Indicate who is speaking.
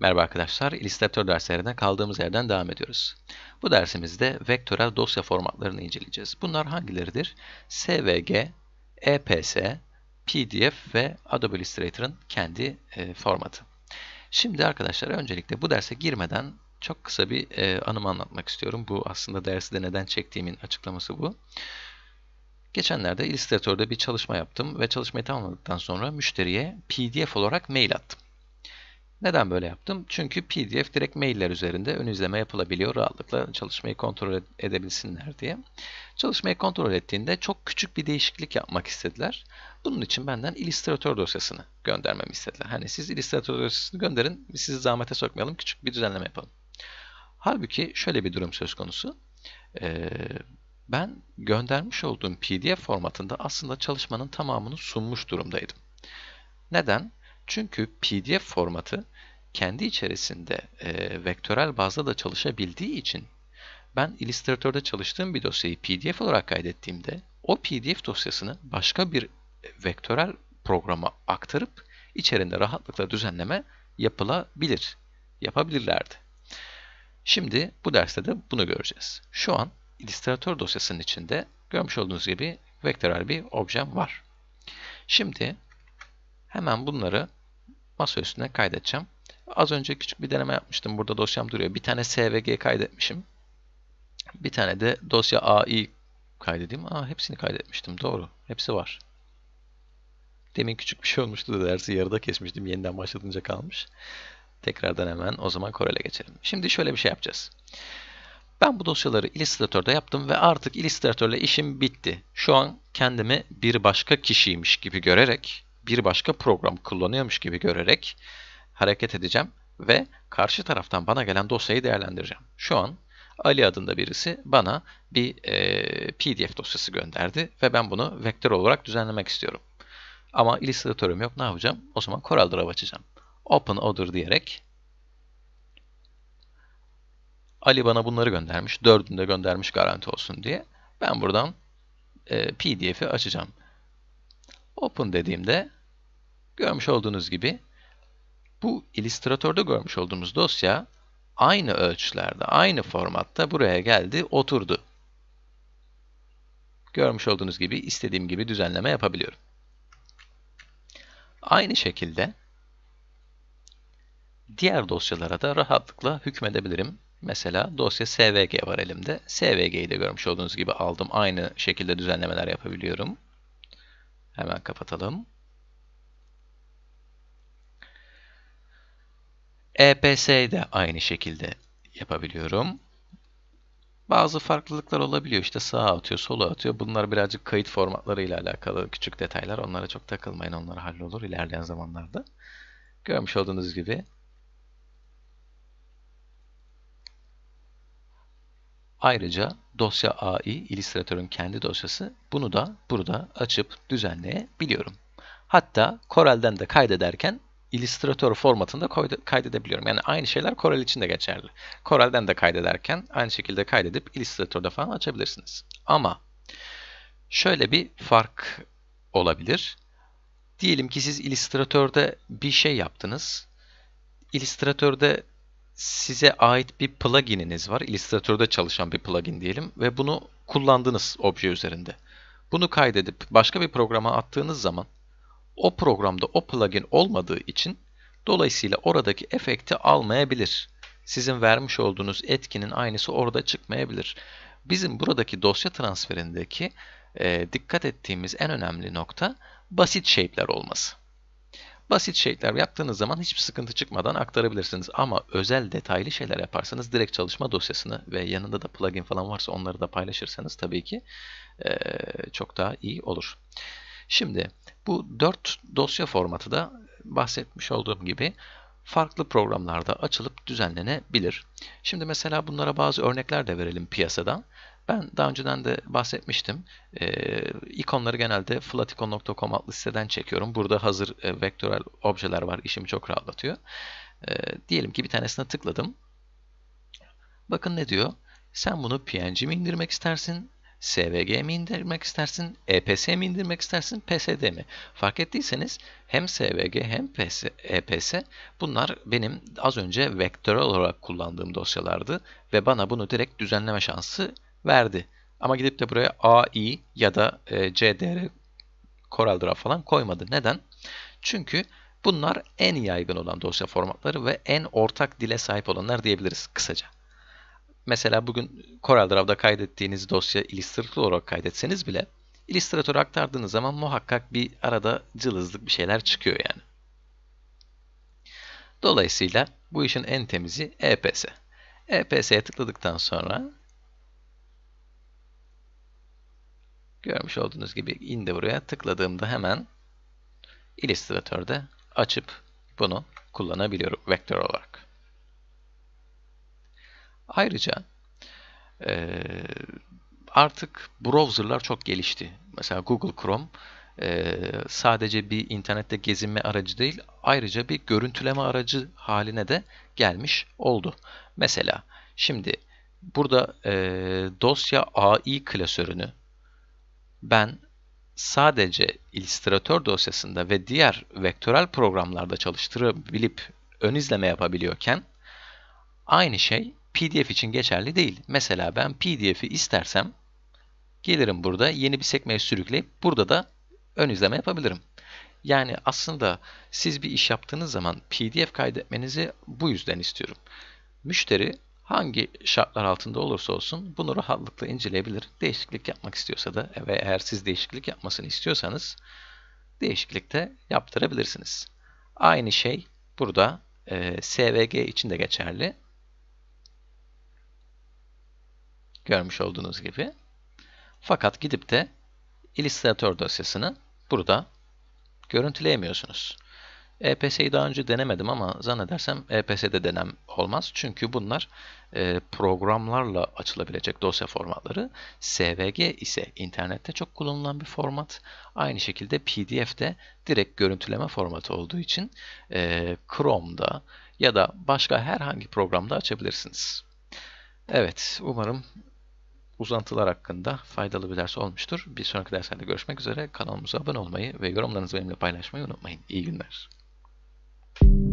Speaker 1: Merhaba arkadaşlar, Illustrator derslerinden kaldığımız yerden devam ediyoruz. Bu dersimizde vektörel dosya formatlarını inceleyeceğiz. Bunlar hangileridir? SVG, EPS, PDF ve Adobe Illustrator'ın kendi e, formatı. Şimdi arkadaşlar öncelikle bu derse girmeden çok kısa bir e, anımı anlatmak istiyorum. Bu aslında dersi de neden çektiğimin açıklaması Bu Geçenlerde Illustrator'da bir çalışma yaptım ve çalışmayı tamamladıktan sonra müşteriye PDF olarak mail attım. Neden böyle yaptım? Çünkü PDF direkt mailler üzerinde ön izleme yapılabiliyor. Rahatlıkla çalışmayı kontrol edebilsinler diye. Çalışmayı kontrol ettiğinde çok küçük bir değişiklik yapmak istediler. Bunun için benden Illustrator dosyasını göndermemi istediler. Hani siz Illustrator dosyasını gönderin, sizi zahmete sokmayalım, küçük bir düzenleme yapalım. Halbuki şöyle bir durum söz konusu. Ee, ben göndermiş olduğum PDF formatında aslında çalışmanın tamamını sunmuş durumdaydım. Neden? Çünkü PDF formatı kendi içerisinde e, vektörel bazda da çalışabildiği için ben Illustrator'da çalıştığım bir dosyayı PDF olarak kaydettiğimde o PDF dosyasını başka bir vektörel programa aktarıp içerisinde rahatlıkla düzenleme yapılabilir. Yapabilirlerdi. Şimdi bu derste de bunu göreceğiz. Şu an Illustrator dosyasının içinde görmüş olduğunuz gibi vektörel bir objem var. Şimdi hemen bunları masa üstüne kaydedeceğim. Az önce küçük bir deneme yapmıştım. Burada dosyam duruyor. Bir tane SVG kaydetmişim. Bir tane de dosya AI kaydedeyim. Aa, hepsini kaydetmiştim. Doğru. Hepsi var. Demin küçük bir şey olmuştu da dersi yarıda kesmiştim. Yeniden başladınca kalmış. Tekrardan hemen o zaman Corel'e geçelim. Şimdi şöyle bir şey yapacağız. Ben bu dosyaları Illustrator'da yaptım ve artık Illustrator'la işim bitti. Şu an kendimi bir başka kişiymiş gibi görerek, bir başka program kullanıyormuş gibi görerek hareket edeceğim ve karşı taraftan bana gelen dosyayı değerlendireceğim. Şu an Ali adında birisi bana bir e, PDF dosyası gönderdi ve ben bunu vektör olarak düzenlemek istiyorum. Ama Illustrator'ım yok ne yapacağım? O zaman Corel açacağım. Open Order diyerek Ali bana bunları göndermiş. Dördünü de göndermiş garanti olsun diye. Ben buradan e, PDF'i açacağım. Open dediğimde görmüş olduğunuz gibi bu Illustrator'da görmüş olduğumuz dosya aynı ölçülerde, aynı formatta buraya geldi, oturdu. Görmüş olduğunuz gibi istediğim gibi düzenleme yapabiliyorum. Aynı şekilde diğer dosyalara da rahatlıkla hükmedebilirim. Mesela dosya SVG var elimde. SVG'yi de görmüş olduğunuz gibi aldım. Aynı şekilde düzenlemeler yapabiliyorum. Hemen kapatalım. EPS'yi de aynı şekilde yapabiliyorum. Bazı farklılıklar olabiliyor. İşte sağa atıyor, sola atıyor. Bunlar birazcık kayıt formatları ile alakalı küçük detaylar. Onlara çok takılmayın. Onlar hallolur ilerleyen zamanlarda. Görmüş olduğunuz gibi Ayrıca dosya AI, Illustrator'ın kendi dosyası. Bunu da burada açıp düzenleyebiliyorum. Hatta Corel'den de kaydederken Illustrator formatında kaydedebiliyorum. Yani aynı şeyler Corel için de geçerli. Corel'den de kaydederken aynı şekilde kaydedip Illustrator'da falan açabilirsiniz. Ama şöyle bir fark olabilir. Diyelim ki siz Illustrator'da bir şey yaptınız. Illustrator'da size ait bir plugininiz var. Illustrator'da çalışan bir plugin diyelim ve bunu kullandınız obje üzerinde. Bunu kaydedip başka bir programa attığınız zaman o programda o plugin olmadığı için dolayısıyla oradaki efekti almayabilir. Sizin vermiş olduğunuz etkinin aynısı orada çıkmayabilir. Bizim buradaki dosya transferindeki e, dikkat ettiğimiz en önemli nokta basit shape'ler olması. Basit şeyler yaptığınız zaman hiçbir sıkıntı çıkmadan aktarabilirsiniz. Ama özel detaylı şeyler yaparsanız direkt çalışma dosyasını ve yanında da plugin falan varsa onları da paylaşırsanız tabii ki e, çok daha iyi olur. Şimdi bu 4 dosya formatı da bahsetmiş olduğum gibi farklı programlarda açılıp düzenlenebilir. Şimdi mesela bunlara bazı örnekler de verelim piyasadan. Ben daha önceden de bahsetmiştim. E, ikonları genelde flaticon.com adlı siteden çekiyorum. Burada hazır e, vektörel objeler var. İşimi çok rahatlatıyor. E, diyelim ki bir tanesine tıkladım. Bakın ne diyor? Sen bunu PNG mi indirmek istersin? SVG mi indirmek istersin? EPS mi indirmek istersin? PSD mi? Fark ettiyseniz hem SVG hem PS, EPS bunlar benim az önce vektörel olarak kullandığım dosyalardı ve bana bunu direkt düzenleme şansı verdi. Ama gidip de buraya AI ya da e, CDR, CorelDRAW falan koymadı. Neden? Çünkü bunlar en yaygın olan dosya formatları ve en ortak dile sahip olanlar diyebiliriz kısaca. Mesela bugün CorelDRAW'da kaydettiğiniz dosya Illustrator olarak kaydetseniz bile Illustrator'a aktardığınız zaman muhakkak bir arada cılızlık bir şeyler çıkıyor yani. Dolayısıyla bu işin en temizi EPS. EPS'ye tıkladıktan sonra Görmüş olduğunuz gibi indi buraya. Tıkladığımda hemen Illustrator'da açıp bunu kullanabiliyorum vektör olarak. Ayrıca artık browserlar çok gelişti. Mesela Google Chrome sadece bir internette gezinme aracı değil, ayrıca bir görüntüleme aracı haline de gelmiş oldu. Mesela şimdi burada dosya AI klasörünü ben sadece Illustrator dosyasında ve diğer vektörel programlarda çalıştırabilip ön izleme yapabiliyorken aynı şey PDF için geçerli değil. Mesela ben PDF'i istersem gelirim burada yeni bir sekmeye sürükleyip burada da ön izleme yapabilirim. Yani aslında siz bir iş yaptığınız zaman PDF kaydetmenizi bu yüzden istiyorum. Müşteri hangi şartlar altında olursa olsun bunu rahatlıkla inceleyebilir. Değişiklik yapmak istiyorsa da ve eğer siz değişiklik yapmasını istiyorsanız değişiklik de yaptırabilirsiniz. Aynı şey burada e, SVG için de geçerli. Görmüş olduğunuz gibi. Fakat gidip de Illustrator dosyasını burada görüntüleyemiyorsunuz. EPS'yi daha önce denemedim ama zannedersem EPS'de denem olmaz. Çünkü bunlar e, programlarla açılabilecek dosya formatları. SVG ise internette çok kullanılan bir format. Aynı şekilde PDF de direkt görüntüleme formatı olduğu için e, Chrome'da ya da başka herhangi programda açabilirsiniz. Evet, umarım uzantılar hakkında faydalı bir ders olmuştur. Bir sonraki derslerde görüşmek üzere. Kanalımıza abone olmayı ve yorumlarınızı benimle paylaşmayı unutmayın. İyi günler. you